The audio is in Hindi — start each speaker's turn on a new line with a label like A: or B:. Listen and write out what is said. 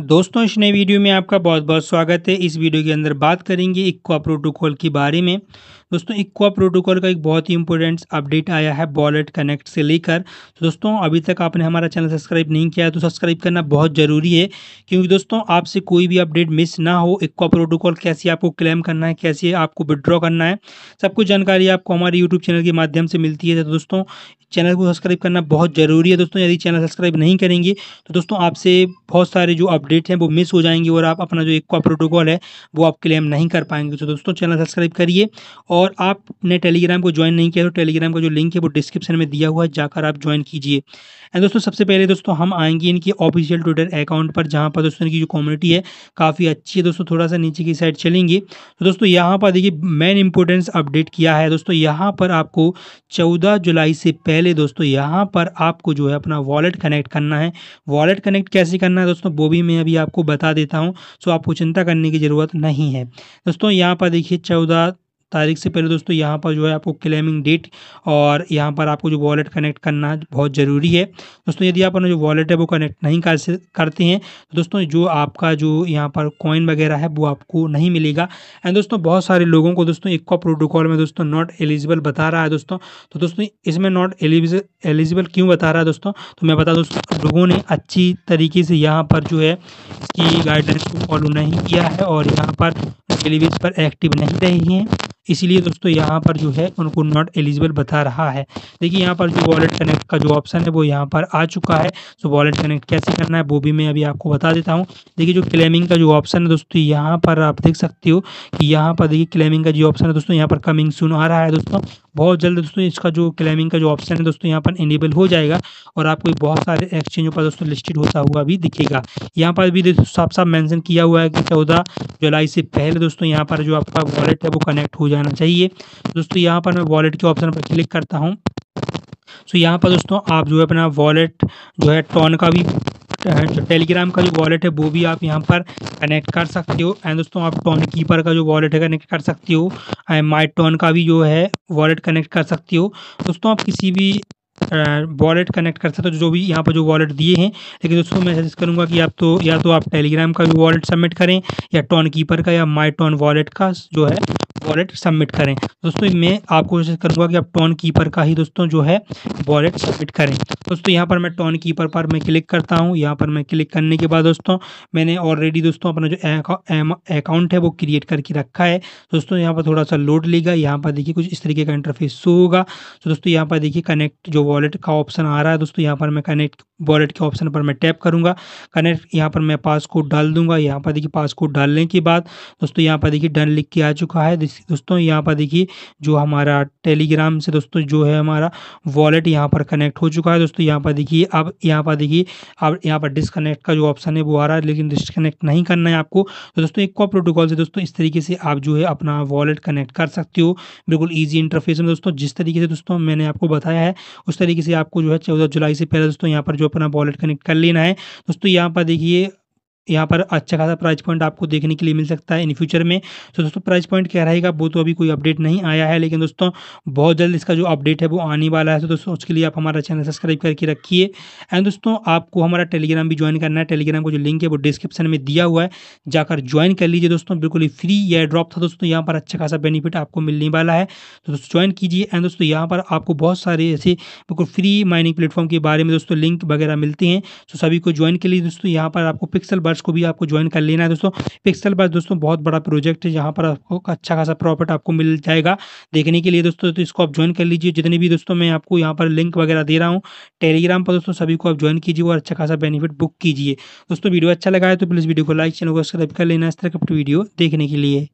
A: दोस्तों इस नए वीडियो में आपका बहुत बहुत स्वागत है इस वीडियो के अंदर बात करेंगे इक्वा प्रोटोकॉल के बारे में दोस्तों इक्वा प्रोटोकॉल का एक बहुत ही इंपॉर्टेंट अपडेट आया है वॉलेट कनेक्ट से लेकर तो दोस्तों अभी तक आपने हमारा चैनल सब्सक्राइब नहीं किया तो सब्सक्राइब करना बहुत ज़रूरी है क्योंकि दोस्तों आपसे कोई भी अपडेट मिस ना हो इक्वा प्रोटोकॉल कैसे आपको क्लेम करना है कैसे आपको विड्रॉ करना है सब कुछ जानकारी आपको हमारे यूट्यूब चैनल के माध्यम से मिलती है तो दोस्तों चैनल को सब्सक्राइब करना बहुत ज़रूरी है दोस्तों यदि चैनल सब्सक्राइब नहीं करेंगे तो दोस्तों आपसे बहुत सारे जो अपडेट हैं वो मिस हो जाएंगी और आप अपना जो इक्वा प्रोटोकॉल है वो आप क्लेम नहीं कर पाएंगे तो दोस्तों चैनल सब्सक्राइब करिए और आपने टेलीग्राम को ज्वाइन नहीं किया तो टेलीग्राम का जो लिंक है वो डिस्क्रिप्शन में दिया हुआ है जाकर आप ज्वाइन कीजिए एंड दोस्तों सबसे पहले दोस्तों हम आएंगे इनके ऑफिशियल ट्विटर अकाउंट पर जहाँ पर दोस्तों इनकी जो कम्युनिटी है काफ़ी अच्छी है दोस्तों थोड़ा सा नीचे की साइड चलेंगे तो दोस्तों यहाँ पर देखिए मेन इंपोर्टेंस अपडेट किया है दोस्तों यहाँ पर आपको चौदह जुलाई से पहले दोस्तों यहाँ पर आपको जो है अपना वॉलेट कनेक्ट करना है वॉलेट कनेक्ट कैसे करना है दोस्तों वो भी मैं मैं अभी आपको बता देता हूँ सो आपको चिंता करने की ज़रूरत नहीं है दोस्तों यहाँ पर देखिए चौदह तारीख से पहले दोस्तों यहाँ पर जो है आपको क्लेमिंग डेट और यहाँ पर आपको जो वॉलेट कनेक्ट करना बहुत ज़रूरी है दोस्तों यदि आप जो वॉलेट है वो कनेक्ट नहीं कर करते हैं तो दोस्तों जो आपका जो यहाँ पर कॉइन वगैरह है वो आपको नहीं मिलेगा एंड दोस्तों बहुत सारे लोगों को दोस्तों इक्का प्रोटोकॉल में दोस्तों नॉट एलिजिबल बता रहा है दोस्तों तो दोस्तों इसमें नॉट एलिजिबल एलिजिबल क्यों बता रहा है दोस्तों तो मैं बता दोस्तों लोगों ने अच्छी तरीके से यहाँ पर जो है इसकी गाइडलाइंस को फॉलो नहीं किया है और यहाँ पर डिलीवरीज पर एक्टिव नहीं रही हैं इसीलिए दोस्तों यहाँ पर जो है उनको नॉट एलिजिबल बता रहा है देखिए यहाँ पर जो वॉलेट कनेक्ट का जो ऑप्शन है वो यहाँ पर आ चुका है सो वॉलेट कनेक्ट कैसे करना है वो भी मैं अभी आपको बता देता हूँ देखिए जो क्लेमिंग का जो ऑप्शन है दोस्तों यहाँ पर आप देख सकते हो कि यहाँ पर देखिए क्लेमिंग का जो ऑप्शन है दोस्तों यहाँ पर कमिंग सुन आ रहा है दोस्तों बहुत जल्द दोस्तों इसका जो क्लेमिंग का जो ऑप्शन है दोस्तों यहाँ पर इनेबल हो जाएगा और आपको बहुत सारे एक्सचेंजों पर दोस्तों लिस्टेड होता हुआ भी दिखेगा यहाँ पर भी साफ साफ मैंशन किया हुआ है कि चौदह जुलाई से पहले दोस्तों यहाँ पर जो आपका वॉलेट है वो कनेक्ट हो जाना चाहिए दोस्तों यहाँ पर मैं वॉलेट के ऑप्शन पर क्लिक करता हूँ सो यहाँ पर दोस्तों आप जो है अपना वॉलेट जो है टॉन का भी जो टेलीग्राम का जो वॉलेट है वो भी आप यहाँ पर कनेक्ट कर सकते हो एंड दोस्तों आप टॉन कीपर का जो वॉलेट है कनेक्ट कर सकते हो एंड माई टॉन का भी जो है वॉलेट कनेक्ट कर सकते हो दोस्तों आप किसी भी वॉलेट कनेक्ट कर सकते हो जो भी यहाँ पर जो वॉलेट दिए हैं लेकिन दोस्तों मैं सजेस्ट करूँगा कि आप तो या तो आप टेलीग्राम का भी वॉलेट सबमिट करें या टॉन कीपर का या माई टॉन वॉलेट का जो है वॉलेट सबमिट करें दोस्तों मैं आपको कोशिश करूँगा कि आप टोन कीपर का ही दोस्तों जो है वॉलेट सबमिट करें दोस्तों यहाँ पर मैं टोन कीपर पर मैं क्लिक करता हूँ यहाँ पर मैं क्लिक करने के बाद दोस्तों मैंने ऑलरेडी दोस्तों अपना जो अकाउंट है वो क्रिएट करके रखा है दोस्तों यहाँ पर थोड़ा सा लोड लेगा यहाँ पर देखिए कुछ इस तरीके का इंटरफेस शो होगा तो दोस्तों यहाँ पर देखिए कनेक्ट जो वॉलेट का ऑप्शन आ रहा है दोस्तों यहाँ पर मैं कनेक्ट वॉलेट के ऑप्शन पर मैं टैप करूँगा कनेक्ट यहाँ पर मैं पासकोड डाल दूंगा यहाँ पर देखिए पास कोड डालने के बाद दोस्तों यहाँ पर देखिए डन लिख के आ चुका है इसलिए दोस्तों यहाँ पर देखिए जो हमारा टेलीग्राम से दोस्तों जो है हमारा वॉलेट यहाँ पर कनेक्ट हो चुका है दोस्तों यहाँ पर देखिए अब यहाँ पर देखिए अब यहाँ पर डिसकनेक्ट का जो ऑप्शन है वो आ रहा है लेकिन डिसकनेक्ट नहीं करना है आपको तो दोस्तों एक प्रोटोकॉल से दोस्तों इस तरीके से आप जो है अपना वॉलेट कनेक्ट कर सकते हो बिल्कुल ईजी इंटरफेस में दोस्तों जिस तरीके से दोस्तों मैंने आपको बताया है उस तरीके से आपको जो है चौदह जुलाई से पहले दोस्तों यहाँ पर जो अपना वॉलेट कनेक्ट कर लेना है दोस्तों यहाँ पर देखिए यहाँ पर अच्छा खासा प्राइस पॉइंट आपको देखने के लिए मिल सकता है इन फ्यूचर में तो दोस्तों प्राइस पॉइंट क्या रहेगा वो तो अभी कोई अपडेट नहीं आया है लेकिन दोस्तों बहुत जल्द इसका जो अपडेट है वो आने वाला है तो दोस्तों उसके लिए आप हमारा चैनल सब्सक्राइब करके रखिए एंड दोस्तों आपको हमारा टेलीग्राम भी ज्वाइन करना है टेलीग्राम का जो लिंक है वो डिस्क्रिप्शन में दिया हुआ है जाकर ज्वाइन कर लीजिए दोस्तों बिल्कुल ही फ्री यह ड्रॉप था दोस्तों यहाँ पर अच्छा खासा बेनिफिट आपको मिलने वाला है तो दोस्तों ज्वाइन कीजिए एंड दोस्तों यहाँ पर आपको बहुत सारे ऐसे बिल्कुल फ्री माइनिंग प्लेटफॉर्म के बारे में दोस्तों लिंक वगैरह मिलते हैं तो सभी को ज्वाइन के लिए दोस्तों यहाँ पर आपको पिक्सल बार्स को भी आपको ज्वाइन कर लेना है दोस्तों पिक्सल बार्स दोस्तों बहुत बड़ा प्रोजेक्ट है यहाँ पर आपको अच्छा खासा प्रॉफिट आपको मिल जाएगा देखने के लिए दोस्तों तो इसको आप ज्वाइन कर लीजिए जितने भी दोस्तों मैं आपको यहाँ पर लिंक वगैरह दे रहा हूँ टेलीग्राम पर दोस्तों सभी को आप ज्वाइन कीजिए और अच्छा खासा बेनिफिट बुक कीजिए दोस्तों वीडियो अच्छा लगा है तो प्लीज़ वीडियो को लाइक चैनल को सब्सक्राइब कर लेना इस तरह का वीडियो देखने के लिए